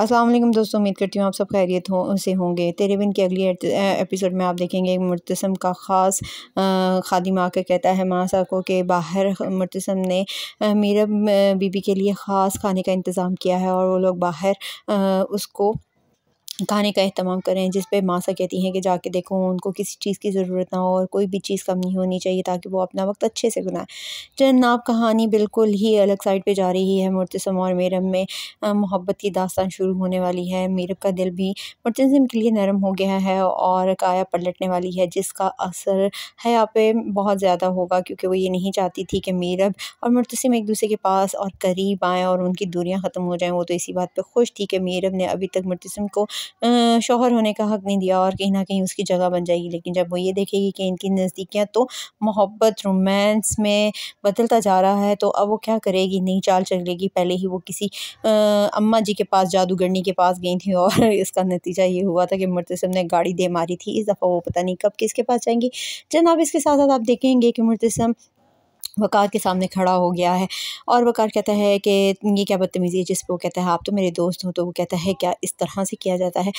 अस्सलाम वालेकुम दोस्तों उम्मीद करती हूँ आप सब खैरियत हो से होंगे तेरे बिन के अगली एपिसोड में आप देखेंगे मुर्तसम का ख़ास खादिम आकर कहता है मासा को कि बाहर मुर्तसम ने मीरा बीबी के लिए ख़ास खाने का इंतज़ाम किया है और वो लोग बाहर उसको खाने का अहतमाम करें जिस पे मासा कहती हैं कि जाके देखो उनको किसी चीज़ की ज़रूरत ना हो और कोई भी चीज़ कम नहीं होनी चाहिए ताकि वो अपना वक्त अच्छे से गुनाएं जनाब कहानी बिल्कुल ही अलग साइड पे जा रही है मुर्तसम और मेरम में मोहब्बत की दास्तान शुरू होने वाली है मेरब का दिल भी मुर्तजम के लिए नरम हो गया है और काया पलटने वाली है जिसका असर हया पे बहुत ज़्यादा होगा क्योंकि वो ये नहीं चाहती थी कि मीरब और मुर्तसम एक दूसरे के पास और करीब आएँ और उनकी दूरियाँ ख़त्म हो जाएँ वो तो इसी बात पर खुश थी कि मेरब ने अभी तक मुर्तसम को शोहर होने का हक़ नहीं दिया और कहीं ना कहीं उसकी जगह बन जाएगी लेकिन जब वो ये देखेगी कि इनकी नज़दीकियाँ तो मोहब्बत रोमांस में बदलता जा रहा है तो अब वो क्या करेगी नहीं चाल चलेगी पहले ही वो किसी अम्मा जी के पास जादूगरनी के पास गई थी और इसका नतीजा ये हुआ था कि मुर्तसम ने गाड़ी दे मारी थी इस दफ़ा वो पता नहीं कब किसके पास जाएंगी जनाब इसके साथ साथ आप देखेंगे कि मुर्तसम वक़ार के सामने खड़ा हो गया है और वक़ार कहता है कि ये क्या बदतमीज़ी है जिस पर वो कहता है आप तो मेरे दोस्त हो तो वो कहता है क्या इस तरह से किया जाता है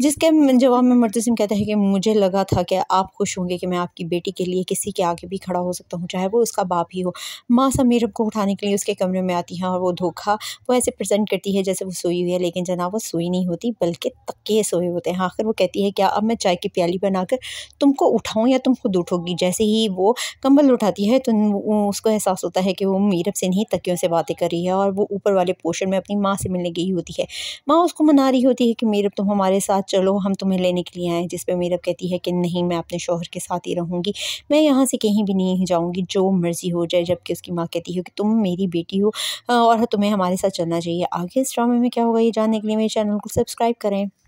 जिसके जवाब में मरतज़िम कहता है कि मुझे लगा था कि आप खुश होंगे कि मैं आपकी बेटी के लिए किसी के आगे भी खड़ा हो सकता हूँ चाहे वो उसका बाप ही हो माँ समीर को उठाने के लिए उसके कमरे में आती हैं और वो धोखा वो ऐसे प्रजेंट करती है जैसे वो सोई हुई है लेकिन जनाब वो सोई नहीं होती बल्कि तके सोए होते हैं आखिर वो कहती है क्या अब मैं चाय की प्याली बनाकर तुमको उठाऊँ या तुम खुद उठोगी जैसे ही वो कम्बल उठाती है तो उसको एहसास होता है कि वो मीरब से नहीं तकियों से बातें कर रही है और वो ऊपर वाले पोर्शन में अपनी माँ से मिलने गई होती है माँ उसको मना रही होती है कि मीरब तुम हमारे साथ चलो हम तुम्हें लेने के लिए आएँ जिस पर मीरब कहती है कि नहीं मैं अपने शोहर के साथ ही रहूँगी मैं यहाँ से कहीं भी नहीं जाऊँगी जो मर्ज़ी हो जाए जबकि उसकी माँ कहती है कि तुम मेरी बेटी हो और तुम्हें हमारे साथ चलना चाहिए आगे इस ड्रामे में क्या होगा ये जानने के लिए मेरे चैनल को सब्सक्राइब करें